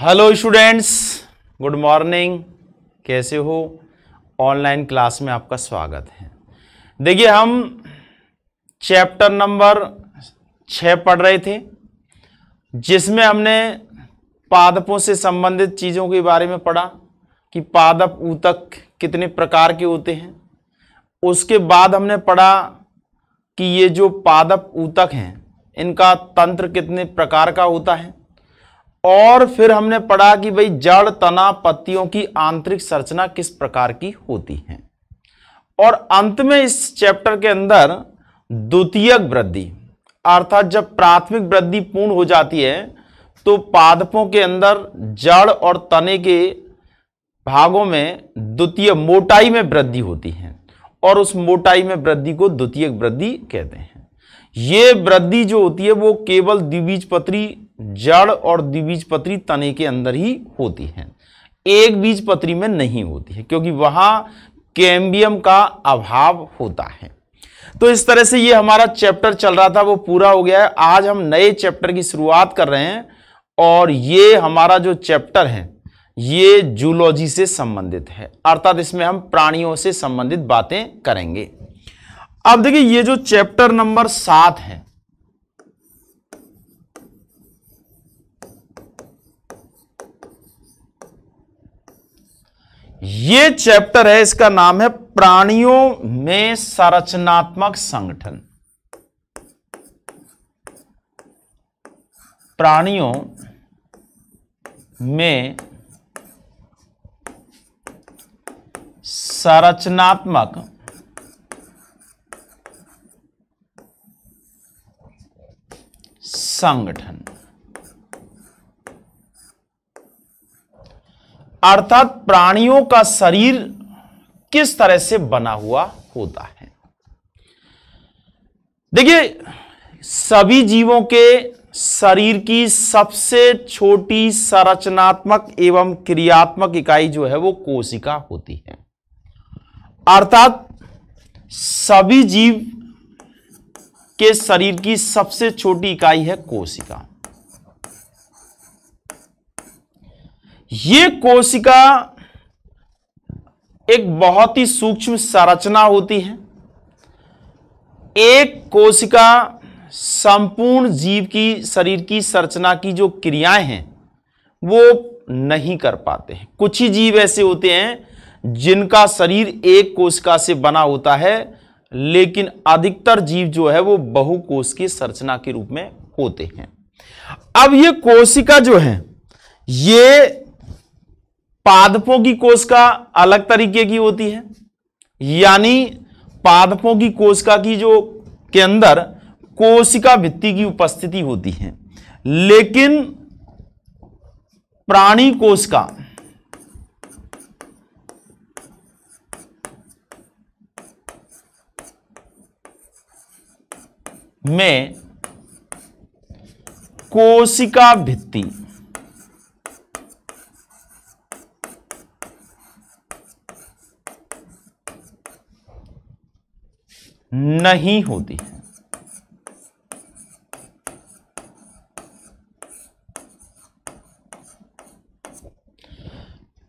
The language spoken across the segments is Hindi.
हेलो स्टूडेंट्स गुड मॉर्निंग कैसे हो ऑनलाइन क्लास में आपका स्वागत है देखिए हम चैप्टर नंबर छः पढ़ रहे थे जिसमें हमने पादपों से संबंधित चीज़ों के बारे में पढ़ा कि पादप ऊतक कितने प्रकार के होते हैं उसके बाद हमने पढ़ा कि ये जो पादप ऊतक हैं इनका तंत्र कितने प्रकार का होता है और फिर हमने पढ़ा कि भाई जड़ तना पत्तियों की आंतरिक संरचना किस प्रकार की होती है और अंत में इस चैप्टर के अंदर द्वितीयक वृद्धि अर्थात जब प्राथमिक वृद्धि पूर्ण हो जाती है तो पादपों के अंदर जड़ और तने के भागों में द्वितीय मोटाई में वृद्धि होती है और उस मोटाई में वृद्धि को द्वितीय वृद्धि कहते हैं ये वृद्धि जो होती है वो केवल द्विबीजपत्री जड़ और द्विबीजपत्री तने के अंदर ही होती हैं एक बीजपत्री में नहीं होती है क्योंकि वहां कैम्बियम का अभाव होता है तो इस तरह से ये हमारा चैप्टर चल रहा था वो पूरा हो गया है आज हम नए चैप्टर की शुरुआत कर रहे हैं और ये हमारा जो चैप्टर है ये जूलॉजी से संबंधित है अर्थात इसमें हम प्राणियों से संबंधित बातें करेंगे अब देखिए ये जो चैप्टर नंबर सात है ये चैप्टर है इसका नाम है प्राणियों में संरचनात्मक संगठन प्राणियों में संरचनात्मक संगठन अर्थात प्राणियों का शरीर किस तरह से बना हुआ होता है देखिए सभी जीवों के शरीर की सबसे छोटी संरचनात्मक एवं क्रियात्मक इकाई जो है वो कोशिका होती है अर्थात सभी जीव के शरीर की सबसे छोटी इकाई है कोशिका ये कोशिका एक बहुत ही सूक्ष्म संरचना होती है एक कोशिका संपूर्ण जीव की शरीर की संरचना की जो क्रियाएं हैं वो नहीं कर पाते हैं कुछ ही जीव ऐसे होते हैं जिनका शरीर एक कोशिका से बना होता है लेकिन अधिकतर जीव जो है वो कोश की संरचना के रूप में होते हैं अब ये कोशिका जो है ये पादपों की कोशिका अलग तरीके की होती है यानी पादपों की कोशिका की जो के अंदर कोशिका भित्ति की उपस्थिति होती है लेकिन प्राणी कोशिका में कोशिका भित्ति नहीं होती है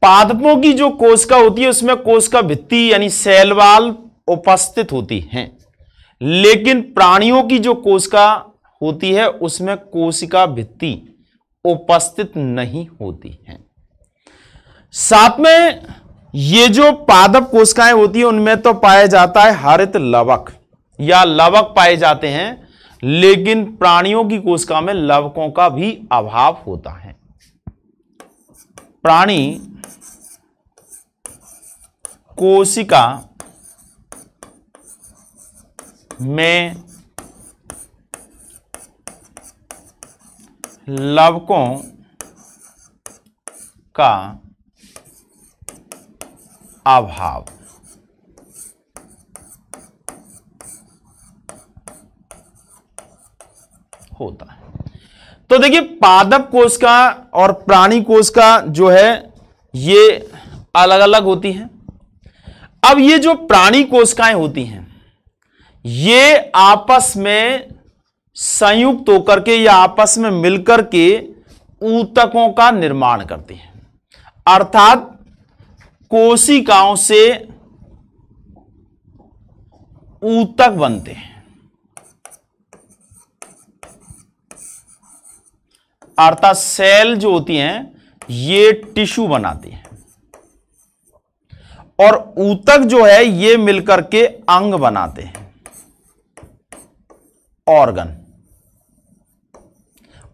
पादपों की जो कोशिका होती है उसमें कोशिका भित्ति यानी सेलवाल उपस्थित होती हैं लेकिन प्राणियों की जो कोशिका होती है उसमें कोशिका भित्ति उपस्थित नहीं होती है साथ में ये जो पादप कोशिकाएं होती है उनमें तो पाया जाता है हरित लवक या लवक पाए जाते हैं लेकिन प्राणियों की कोशिका में लवकों का भी अभाव होता है प्राणी कोशिका में लवकों का अभाव होता है तो देखिए पादप कोश का और प्राणी कोश का जो है ये अलग अलग होती हैं अब ये जो प्राणी कोशिकाएं होती हैं ये आपस में संयुक्त होकर के या आपस में मिलकर के ऊतकों का निर्माण करती हैं अर्थात कोशिकाओं से ऊतक बनते हैं अर्थात सेल जो होती हैं ये टिश्यू बनाती हैं और ऊतक जो है ये मिलकर के अंग बनाते हैं ऑर्गन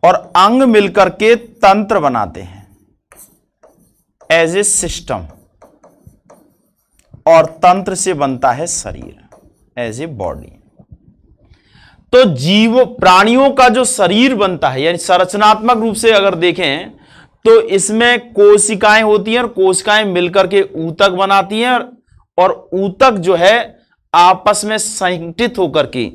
और अंग मिलकर के तंत्र बनाते हैं एज ए सिस्टम और तंत्र से बनता है शरीर एज ए बॉडी तो जीव प्राणियों का जो शरीर बनता है यानी संरचनात्मक रूप से अगर देखें तो इसमें कोशिकाएं होती हैं और कोशिकाएं मिलकर के ऊतक बनाती हैं और ऊतक जो है आपस में संगठित होकर के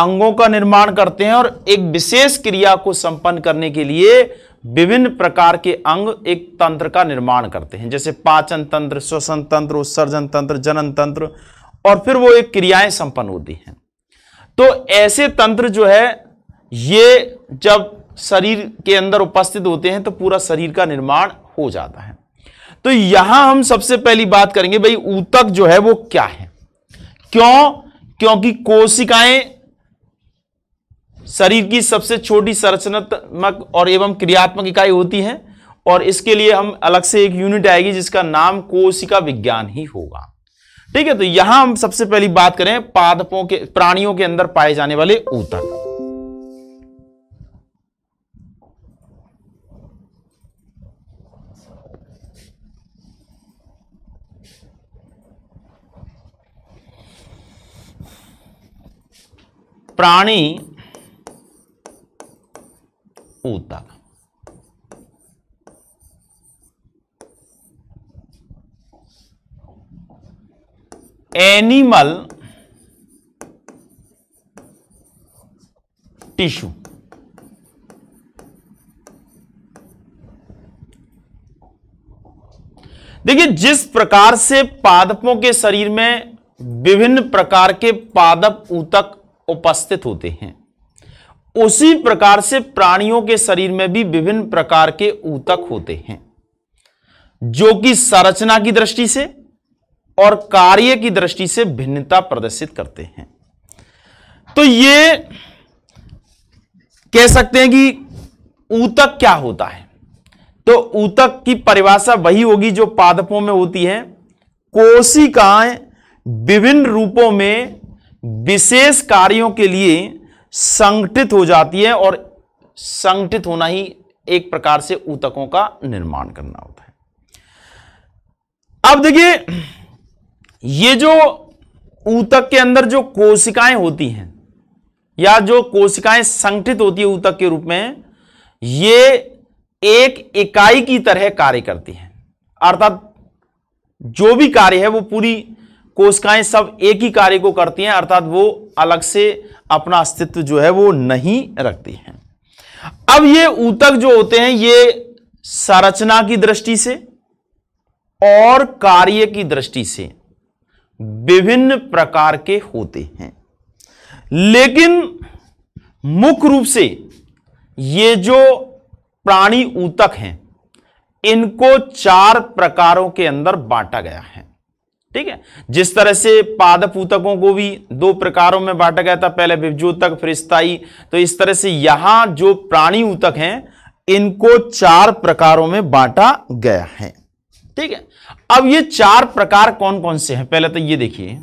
अंगों का निर्माण करते हैं और एक विशेष क्रिया को संपन्न करने के लिए विभिन्न प्रकार के अंग एक तंत्र का निर्माण करते हैं जैसे पाचन तंत्र श्वसन तंत्र उत्सर्जन तंत्र जनन तंत्र और फिर वो एक क्रियाएं संपन्न होती हैं तो ऐसे तंत्र जो है ये जब शरीर के अंदर उपस्थित होते हैं तो पूरा शरीर का निर्माण हो जाता है तो यहां हम सबसे पहली बात करेंगे भाई ऊतक जो है वो क्या है क्यों क्योंकि कोशिकाएं शरीर की सबसे छोटी संरचनात्मक और एवं क्रियात्मक इकाई होती है और इसके लिए हम अलग से एक यूनिट आएगी जिसका नाम कोशिका विज्ञान ही होगा ठीक है तो यहां हम सबसे पहली बात करें पादपों के प्राणियों के अंदर पाए जाने वाले ऊतक प्राणी ऊतक एनिमल टिश्यू देखिए जिस प्रकार से पादपों के शरीर में विभिन्न प्रकार के पादप ऊतक उपस्थित होते हैं उसी प्रकार से प्राणियों के शरीर में भी विभिन्न प्रकार के ऊतक होते हैं जो कि संरचना की दृष्टि से और कार्य की दृष्टि से भिन्नता प्रदर्शित करते हैं तो ये कह सकते हैं कि ऊतक क्या होता है तो ऊतक की परिभाषा वही होगी जो पादपों में होती है कोशिकाएं विभिन्न रूपों में विशेष कार्यों के लिए संगठित हो जाती है और संगठित होना ही एक प्रकार से ऊतकों का निर्माण करना होता है अब देखिए ये जो ऊतक के अंदर जो कोशिकाएं होती हैं या जो कोशिकाएं संगठित होती है ऊतक के रूप में ये एक इकाई की तरह कार्य करती हैं अर्थात जो भी कार्य है वो पूरी कोशिकाएं सब एक ही कार्य को करती हैं अर्थात वो अलग से अपना अस्तित्व जो है वो नहीं रखती हैं अब ये ऊतक जो होते हैं ये संरचना की दृष्टि से और कार्य की दृष्टि से विभिन्न प्रकार के होते हैं लेकिन मुख्य रूप से ये जो प्राणी ऊतक हैं इनको चार प्रकारों के अंदर बांटा गया है ठीक है जिस तरह से पादपूतकों को भी दो प्रकारों में बांटा गया था पहले विभजोतक फिर स्थाई तो इस तरह से यहां जो प्राणी ऊतक हैं इनको चार प्रकारों में बांटा गया है ठीक है अब ये चार प्रकार कौन कौन से हैं पहले तो ये देखिए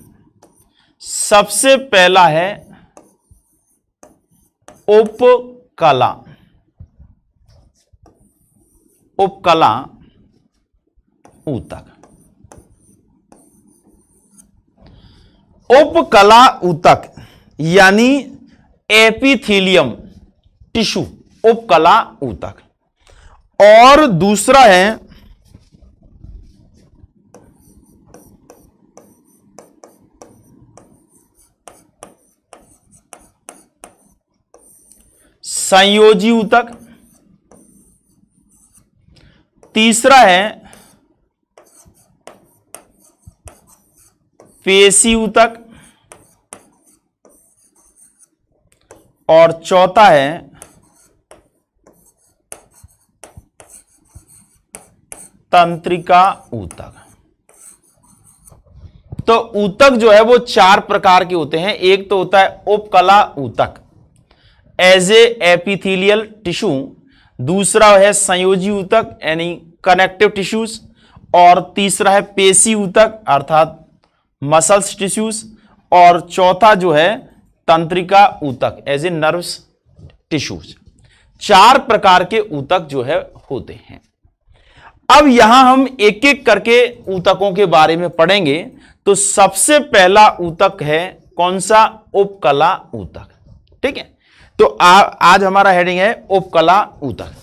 सबसे पहला है उपकला उपकला ऊतक उपकला ऊतक यानी एपिथीलियम टिश्यू उपकला ऊतक और दूसरा है संयोजी ऊतक तीसरा है पेशी उतक और चौथा है तंत्रिका ऊतक तो ऊतक जो है वो चार प्रकार के होते हैं एक तो होता है उपकला ऊतक एज ए एपिथीलियल टिश्यू दूसरा है संयोजी ऊतक यानी कनेक्टिव टिश्यूज और तीसरा है पेशी ऊतक अर्थात मसल्स टिश्यूज और चौथा जो है तंत्रिका ऊतक एज ए नर्व्स टिश्यूज चार प्रकार के ऊतक जो है होते हैं अब यहां हम एक एक करके ऊतकों के बारे में पढ़ेंगे तो सबसे पहला ऊतक है कौन सा उपकला ऊतक ठीक है तो आ, आज हमारा हेडिंग है उपकला ऊतक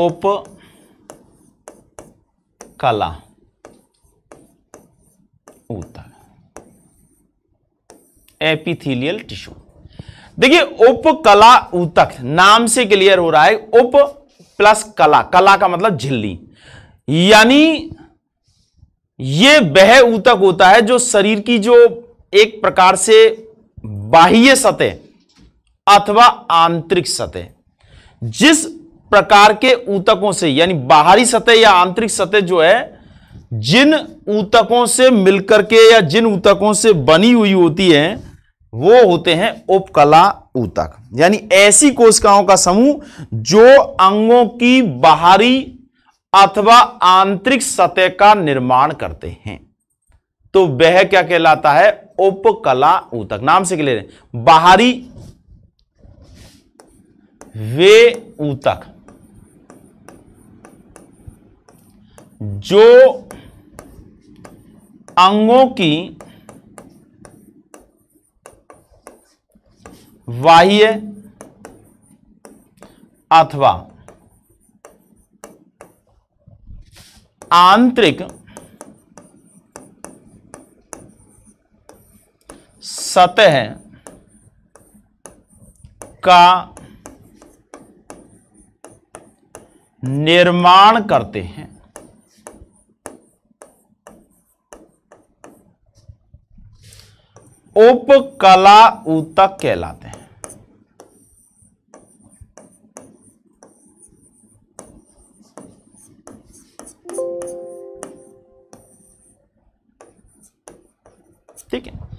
उप कला ऊतक एपिथेलियल टिश्यू देखिए उपकला ऊतक नाम से क्लियर हो रहा है उप प्लस कला कला का मतलब झिल्ली यानी ये वह ऊतक होता है जो शरीर की जो एक प्रकार से बाह्य सतह अथवा आंतरिक सतह जिस प्रकार के ऊतकों से यानी बाहरी सतह या आंतरिक सतह जो है जिन ऊतकों से मिलकर के या जिन ऊतकों से बनी हुई होती है वो होते हैं उपकला ऊतक यानी ऐसी कोशिकाओं का समूह जो अंगों की बाहरी अथवा आंतरिक सतह का निर्माण करते हैं तो वह क्या कहलाता है उपकला ऊतक नाम से क्लियर है बाहरी वे ऊतक जो अंगों की बाह्य अथवा आंतरिक सतह का निर्माण करते हैं उपकला ऊतक कहलाते हैं ठीक है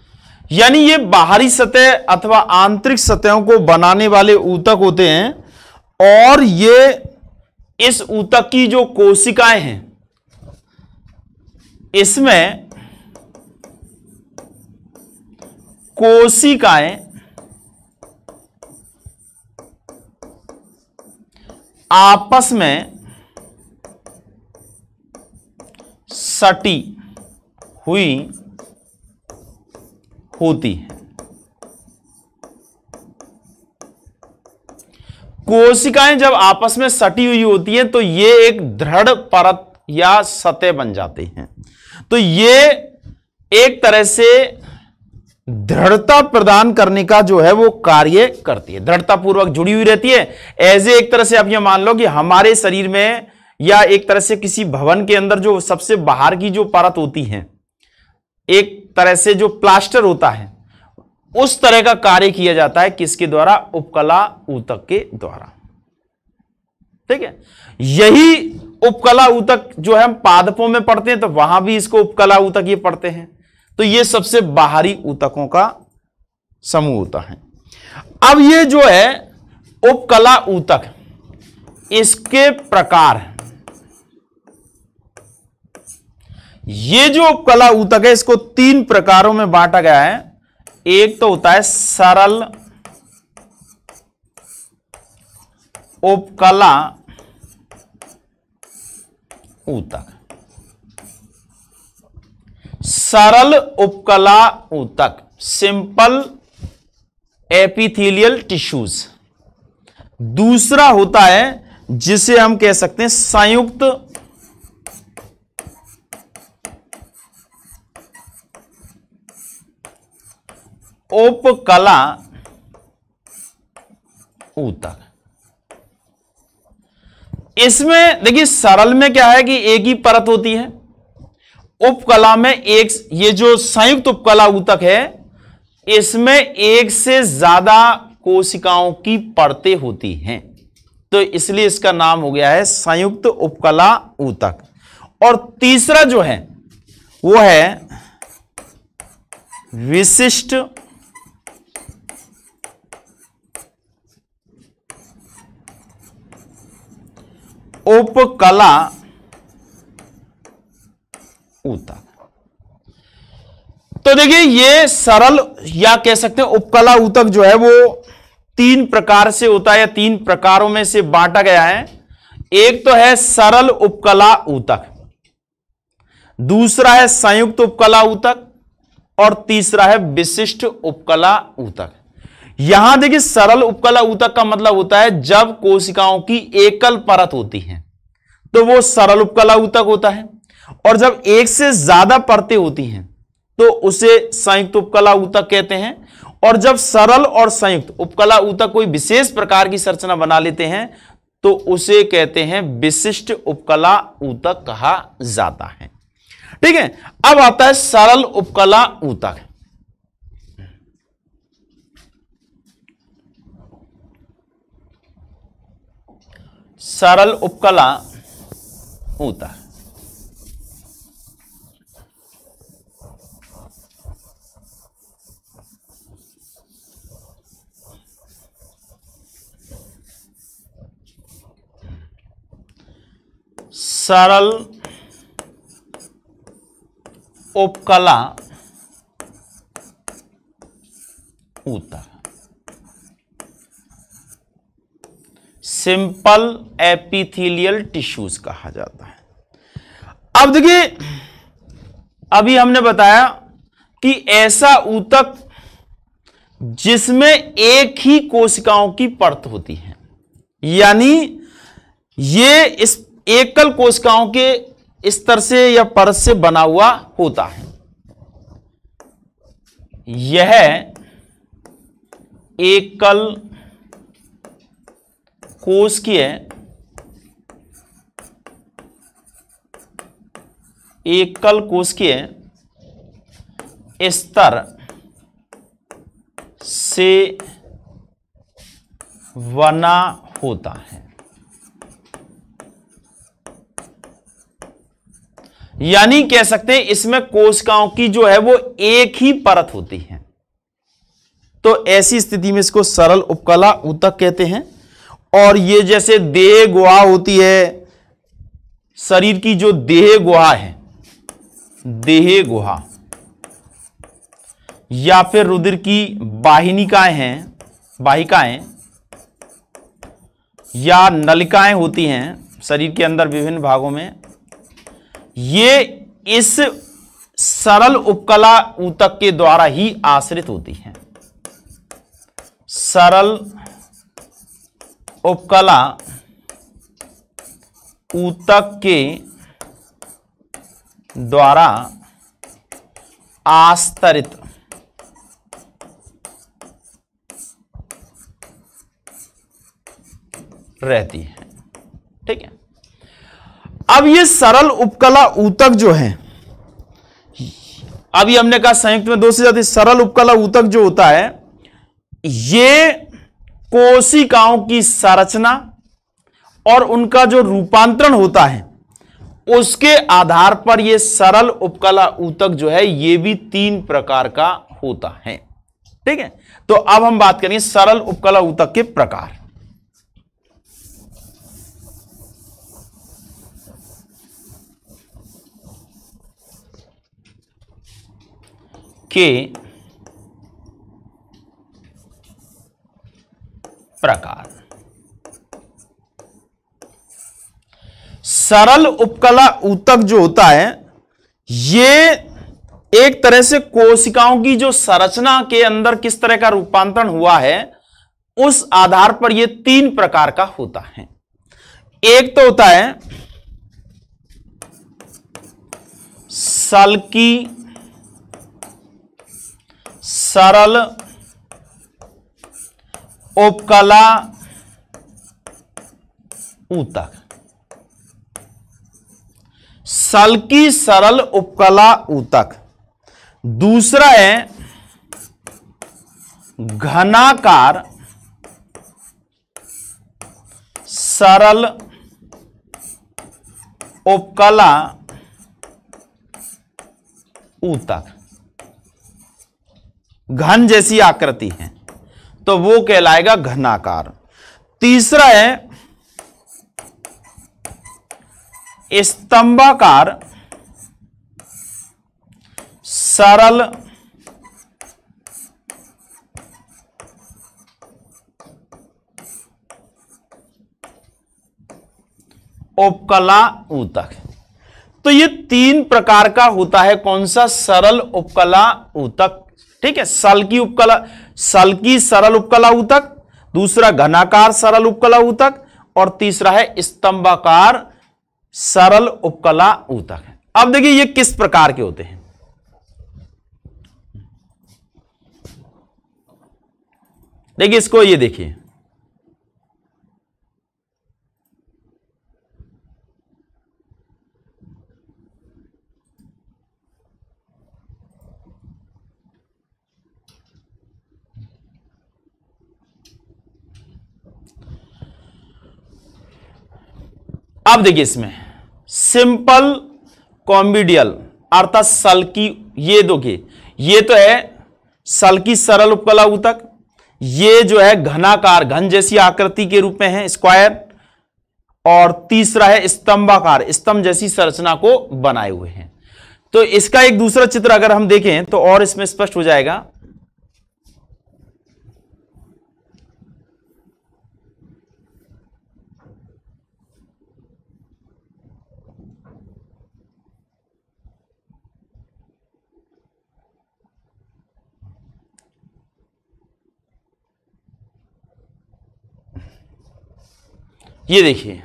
यानी ये बाहरी सतह अथवा आंतरिक सतहों को बनाने वाले ऊतक होते हैं और ये इस ऊतक की जो कोशिकाएं हैं इसमें कोशिकाएं आपस में सटी हुई होती है कोशिकाएं जब आपस में सटी हुई होती हैं तो ये एक दृढ़ परत या सतह बन जाती हैं तो ये एक तरह से दृढ़ता प्रदान करने का जो है वो कार्य करती है दृढ़ता पूर्वक जुड़ी हुई रहती है एज एक तरह से आप ये मान लो कि हमारे शरीर में या एक तरह से किसी भवन के अंदर जो सबसे बाहर की जो परत होती है एक तरह से जो प्लास्टर होता है उस तरह का कार्य किया जाता है किसके द्वारा उपकला ऊतक के द्वारा ठीक है यही उपकला ऊतक जो है हम पादपों में पढ़ते हैं तो वहां भी इसको उपकला ऊतक ये पढ़ते हैं तो ये सबसे बाहरी ऊतकों का समूह होता है अब ये जो है उपकला ऊतक इसके प्रकार ये जो उपकला ऊतक है इसको तीन प्रकारों में बांटा गया है एक तो होता है सरल उपकला ऊतक सरल उपकला ऊतक सिंपल एपिथेलियल टिश्यूज दूसरा होता है जिसे हम कह सकते हैं संयुक्त उपकला ऊतक इसमें देखिए सरल में क्या है कि एक ही परत होती है उपकला में एक ये जो संयुक्त उपकला ऊतक है इसमें एक से ज्यादा कोशिकाओं की परतें होती हैं तो इसलिए इसका नाम हो गया है संयुक्त उपकला ऊतक और तीसरा जो है वो है विशिष्ट उपकला ऊता तो देखिए ये सरल या कह सकते हैं उपकला ऊतक जो है वो तीन प्रकार से होता है या तीन प्रकारों में से बांटा गया है एक तो है सरल उपकला ऊतक दूसरा है संयुक्त उपकला ऊतक और तीसरा है विशिष्ट उपकला ऊतक यहां देखिए सरल उपकला ऊतक का मतलब होता है जब कोशिकाओं की एकल परत होती है तो वो सरल उपकला ऊतक होता है और जब एक से ज्यादा परतें होती हैं तो उसे संयुक्त उपकला ऊतक कहते हैं और जब सरल और संयुक्त उपकला ऊतक कोई विशेष प्रकार की संरचना बना लेते हैं तो उसे कहते हैं विशिष्ट उपकला ऊतक कहा जाता है ठीक है अब आता है सरल उपकला ऊतक सरल उपकला ऊतक सरल उपकला उत्तर सिंपल एपिथेलियल टिश्यूज कहा जाता है अब देखिए अभी हमने बताया कि ऐसा ऊतक जिसमें एक ही कोशिकाओं की परत होती है यानी ये इस एकल कोशिकाओं के स्तर से या परत से बना हुआ होता है यह एकल कोश है एकल है स्तर से बना होता है यानी कह सकते हैं इसमें कोशिकाओं की जो है वो एक ही परत होती है तो ऐसी स्थिति में इसको सरल उपकला उतक कहते हैं और ये जैसे देह गुहा होती है शरीर की जो देह गुहा है देह गुहा या फिर रुधिर की बाहिनिकाएं हैं बाहिकाएं या नलिकाएं होती हैं शरीर के अंदर विभिन्न भागों में ये इस सरल उपकला ऊतक के द्वारा ही आश्रित होती है सरल उपकला ऊतक के द्वारा आस्तरित रहती है अब ये सरल उपकला ऊतक जो है अभी हमने कहा संयुक्त में दो से ज्यादा सरल उपकला ऊतक जो होता है ये कोशिकाओं की संरचना और उनका जो रूपांतरण होता है उसके आधार पर यह सरल उपकला ऊतक जो है ये भी तीन प्रकार का होता है ठीक है तो अब हम बात करेंगे सरल उपकला ऊतक के प्रकार के प्रकार सरल उपकला ऊतक जो होता है ये एक तरह से कोशिकाओं की जो संरचना के अंदर किस तरह का रूपांतरण हुआ है उस आधार पर ये तीन प्रकार का होता है एक तो होता है सल्की सरल उपकला ऊतक सल्की सरल उपकला ऊतक दूसरा है घनाकार सरल उपकला ऊतक घन जैसी आकृति है तो वो कहलाएगा घनाकार तीसरा है स्तंभाकार सरल उपकला ऊतक तो ये तीन प्रकार का होता है कौन सा सरल उपकला ऊतक ठीक है सल्की उपकला सल्की सरल उपकला ऊतक दूसरा घनाकार सरल उपकला ऊतक और तीसरा है स्तंभाकार सरल उपकला ऊतक अब देखिए ये किस प्रकार के होते हैं देखिए इसको ये देखिए अब देखिए इसमें सिंपल कॉम्बिडियल अर्थात सल्की ये देखिए ये तो है सल्की सरल उपकला उतक ये जो है घनाकार घन जैसी आकृति के रूप में है स्क्वायर और तीसरा है स्तंभाकार स्तंभ जैसी संरचना को बनाए हुए हैं तो इसका एक दूसरा चित्र अगर हम देखें तो और इसमें स्पष्ट हो जाएगा ये देखिए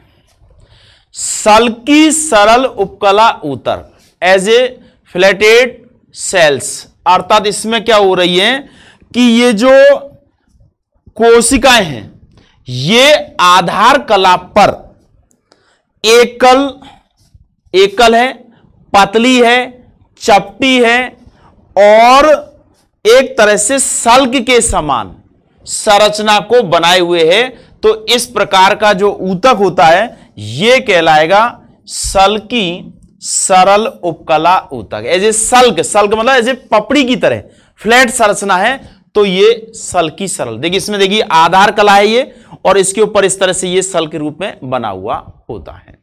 सल्की सरल उपकला उतर एज ए फ्लैटेड सेल्स अर्थात इसमें क्या हो रही है कि ये जो कोशिकाएं हैं ये आधार कला पर एकल एकल है पतली है चपटी है और एक तरह से सल्क के समान संरचना को बनाए हुए है तो इस प्रकार का जो ऊतक होता है यह कहलाएगा सल्की सरल उपकला ऊतक एज ए सल्क सल्क मतलब एज ए पपड़ी की तरह फ्लैट संरचना है तो ये सल्की सरल देखिए इसमें देखिए आधार कला है ये और इसके ऊपर इस तरह से ये सल के रूप में बना हुआ होता है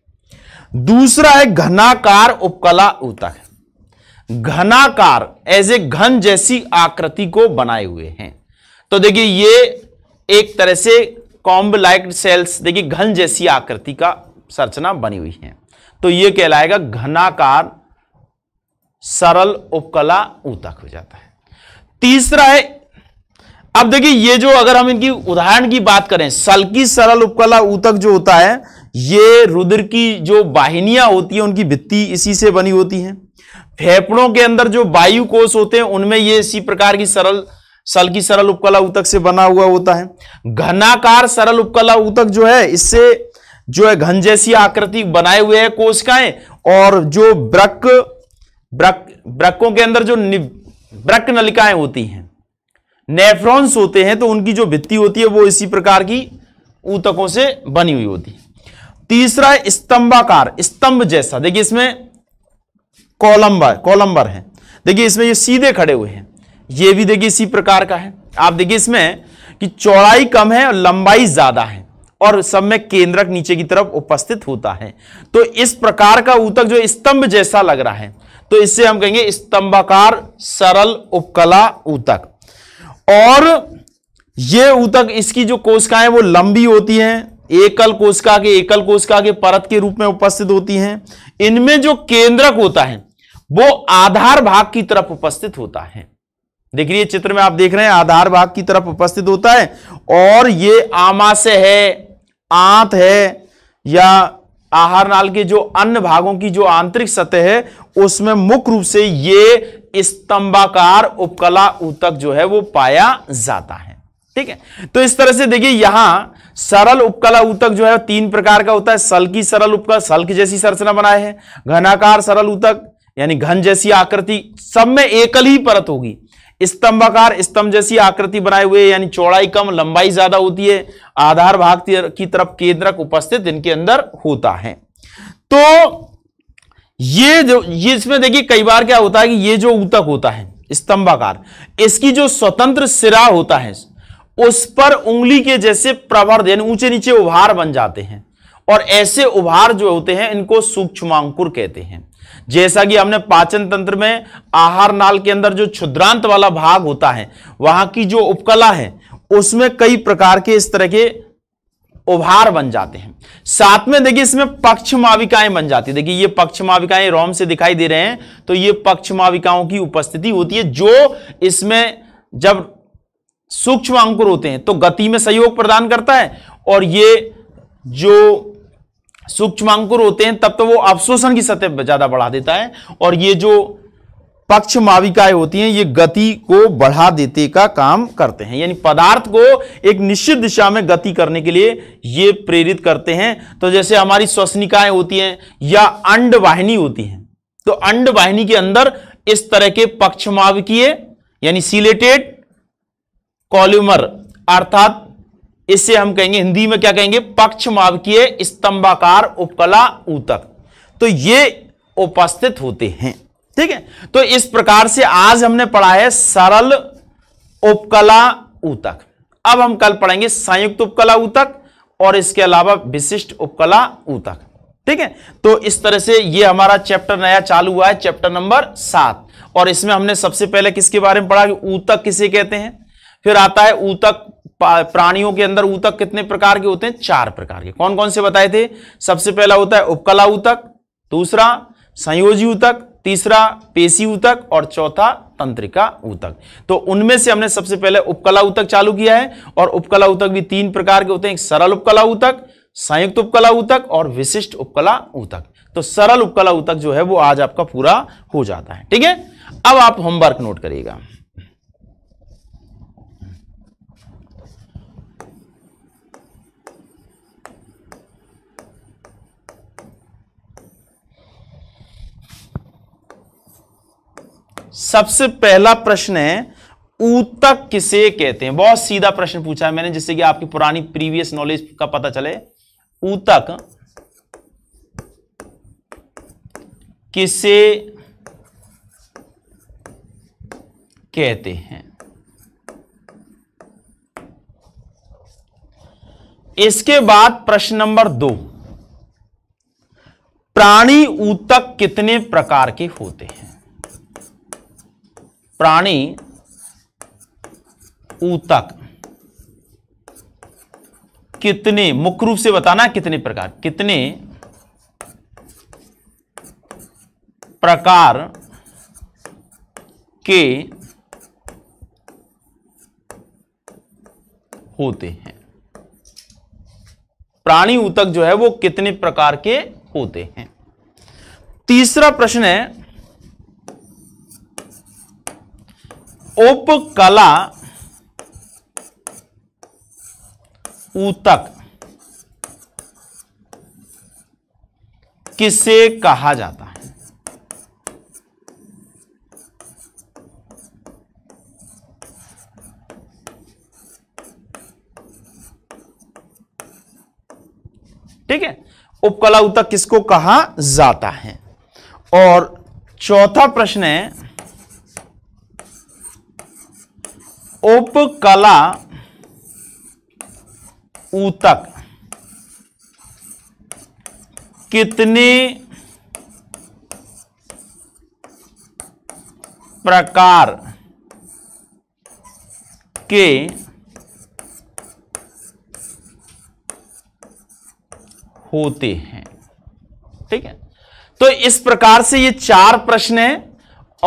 दूसरा है घनाकार उपकला ऊतक घनाकार एज ए घन जैसी आकृति को बनाए हुए हैं तो देखिए ये एक तरह से कॉम्ब लाइक सेल्स देखिए घन जैसी आकृति का संरचना बनी हुई है तो यह कहलाएगा घनाकार सरल उपकला ऊतक हो जाता है तीसरा है अब देखिए ये जो अगर हम इनकी उदाहरण की बात करें सल की सरल उपकला ऊतक जो होता है ये रुद्र की जो वाहिनियां होती है उनकी भित्ति इसी से बनी होती है फेफड़ों के अंदर जो वायु कोष होते हैं उनमें ये इसी प्रकार की सरल सल्की सरल उपकला उतक से बना हुआ होता है घनाकार सरल उपकला उतक जो है इससे जो है घन जैसी आकृति बनाए हुए है कोशिकाएं और जो ब्रक ब्रक ब्रकों के अंदर जो ब्रक नलिकाएं होती हैं नेफ्रॉन्स होते हैं तो उनकी जो भित्ति होती है वो इसी प्रकार की ऊतकों से बनी हुई होती है तीसरा स्तंभाकार स्तंभ जैसा देखिए इसमें कोलंबर कोलंबर है देखिए इसमें ये सीधे खड़े हुए हैं ये भी देखिए इसी प्रकार का है आप देखिए इसमें कि चौड़ाई कम है और लंबाई ज्यादा है और सब में केंद्रक नीचे की तरफ उपस्थित होता है तो इस प्रकार का ऊतक जो स्तंभ जैसा लग रहा है तो इससे हम कहेंगे स्तंभाकार सरल उपकला ऊतक और ये ऊतक इसकी जो कोशिकाएं वो लंबी होती हैं एकल कोशिका के एकल कोशिका के परत के रूप में उपस्थित होती हैं इनमें जो केंद्रक होता है वो आधार भाग की तरफ उपस्थित होता है देखिए चित्र में आप देख रहे हैं आधार भाग की तरफ उपस्थित होता है और ये आमाशय है आंत है या आहार नाल के जो अन्य भागों की जो आंतरिक सतह है उसमें मुख्य रूप से ये स्तंभाकार उपकला ऊतक जो है वो पाया जाता है ठीक है तो इस तरह से देखिए यहां सरल उपकला ऊतक जो है तीन प्रकार का होता है सल्की सरल उपकला सल्क जैसी संरचना बनाए हैं घनाकार सरल ऊतक यानी घन जैसी आकृति सब में एकल ही परत होगी स्तंभाकार स्तंभ जैसी आकृति बनाए हुए यानी चौड़ाई कम लंबाई ज्यादा होती है आधार भाग की तरफ केंद्रक उपस्थित इनके अंदर होता है तो ये जो ये इसमें देखिए कई बार क्या होता है कि ये जो ऊतक होता है स्तंभाकार इसकी जो स्वतंत्र सिरा होता है उस पर उंगली के जैसे प्रवर्ध यानी ऊंचे नीचे उभार बन जाते हैं और ऐसे उभार जो होते हैं इनको सूक्ष्मांकुर कहते हैं जैसा कि हमने पाचन तंत्र में आहार नाल के अंदर जो क्षुद्रांत वाला भाग होता है वहां की जो उपकला है उसमें कई प्रकार के इस तरह के उभार बन जाते हैं साथ में देखिए इसमें पक्ष माविकाएं बन जाती है देखिए ये पक्ष माविकाएं रोम से दिखाई दे रहे हैं तो ये पक्ष माविकाओं की उपस्थिति होती है जो इसमें जब सूक्ष्म अंकुर होते हैं तो गति में सहयोग प्रदान करता है और ये जो सूक्ष्मांकुर होते हैं तब तो वो अवशोषण की सतह ज्यादा बढ़ा देता है और ये जो पक्ष माविकाएं होती हैं ये गति को बढ़ा देते का काम करते हैं यानी पदार्थ को एक निश्चित दिशा में गति करने के लिए ये प्रेरित करते हैं तो जैसे हमारी श्वसनिकाएं होती हैं या अंड वाहिनी होती हैं तो अंड वाहिनी के अंदर इस तरह के पक्षमाविकीय यानी सिलेटेड कॉल्यूमर अर्थात इससे हम कहेंगे हिंदी में क्या कहेंगे पक्ष मावकीय स्तंभाकार उपकला ऊतक तो ये उपस्थित होते हैं ठीक है तो इस प्रकार से आज हमने पढ़ा है सरल उपकला ऊतक अब हम कल पढ़ेंगे संयुक्त उपकला ऊतक और इसके अलावा विशिष्ट उपकला ऊतक ठीक है तो इस तरह से ये हमारा चैप्टर नया चालू हुआ है चैप्टर नंबर सात और इसमें हमने सबसे पहले किसके बारे में पढ़ा कि ऊतक किसे कहते हैं फिर आता है ऊतक प्राणियों के अंदर ऊतक कितने प्रकार के होते हैं चार प्रकार के कौन कौन से बताए थे सबसे पहला होता है उपकला ऊतक दूसरा संयोजी ऊतक तीसरा पेशी ऊतक और चौथा तंत्रिका ऊतक तो उनमें से हमने सबसे पहले उपकला ऊतक चालू किया है और उपकला ऊतक भी तीन प्रकार के होते हैं एक सरल उपकला ऊतक संयुक्त उपकला ऊतक और विशिष्ट उपकला ऊतक तो सरल उपकला ऊतक जो है वो आज आपका पूरा हो जाता है ठीक है अब आप होमवर्क नोट करिएगा सबसे पहला प्रश्न है ऊतक किसे कहते हैं बहुत सीधा प्रश्न पूछा है मैंने जिससे कि आपकी पुरानी प्रीवियस नॉलेज का पता चले ऊतक किसे कहते हैं इसके बाद प्रश्न नंबर दो प्राणी ऊतक कितने प्रकार के होते हैं प्राणी ऊतक कितने मुख्य रूप से बताना कितने प्रकार कितने प्रकार के होते हैं प्राणी ऊतक जो है वो कितने प्रकार के होते हैं तीसरा प्रश्न है उपकला ऊतक किसे कहा जाता है ठीक है उपकला ऊतक किसको कहा जाता है और चौथा प्रश्न है उपकला ऊतक कितने प्रकार के होते हैं ठीक है तो इस प्रकार से ये चार प्रश्न हैं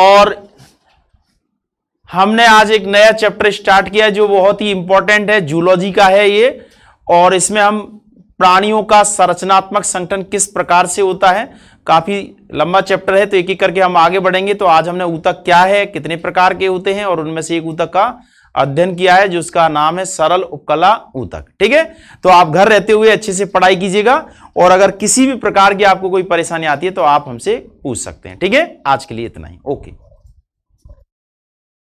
और हमने आज एक नया चैप्टर स्टार्ट किया जो बहुत ही इंपॉर्टेंट है जूलॉजी का है ये और इसमें हम प्राणियों का संरचनात्मक संगठन किस प्रकार से होता है काफी लंबा चैप्टर है तो एक एक करके हम आगे बढ़ेंगे तो आज हमने ऊतक क्या है कितने प्रकार के होते हैं और उनमें से एक ऊतक का अध्ययन किया है जो उसका नाम है सरल उपकला ऊतक ठीक है तो आप घर रहते हुए अच्छे से पढ़ाई कीजिएगा और अगर किसी भी प्रकार की आपको कोई परेशानी आती है तो आप हमसे पूछ सकते हैं ठीक है आज के लिए इतना ही ओके